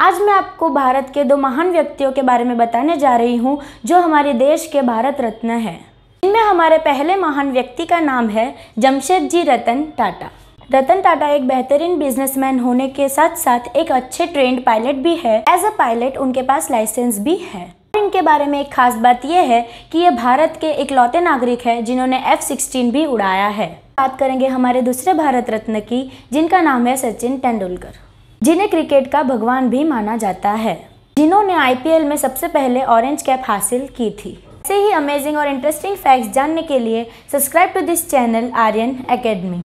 आज मैं आपको भारत के दो महान व्यक्तियों के बारे में बताने जा रही हूँ जो हमारे देश के भारत रत्न है इनमें हमारे पहले महान व्यक्ति का नाम है जमशेद जी रतन टाटा रतन टाटा एक बेहतरीन बिजनेसमैन होने के साथ साथ एक अच्छे ट्रेंड पायलट भी है एज अ पायलट उनके पास लाइसेंस भी है इनके बारे में एक खास बात यह है कि ये भारत के इकलौते नागरिक है जिन्होंने एफ सिक्सटीन भी उड़ाया है बात करेंगे हमारे दूसरे भारत रत्न की जिनका नाम है सचिन तेंदुलकर जिन्हें क्रिकेट का भगवान भी माना जाता है जिन्होंने आईपीएल में सबसे पहले ऑरेंज कैप हासिल की थी ऐसे ही अमेजिंग और इंटरेस्टिंग फैक्ट्स जानने के लिए subscribe to this channel Aryan academy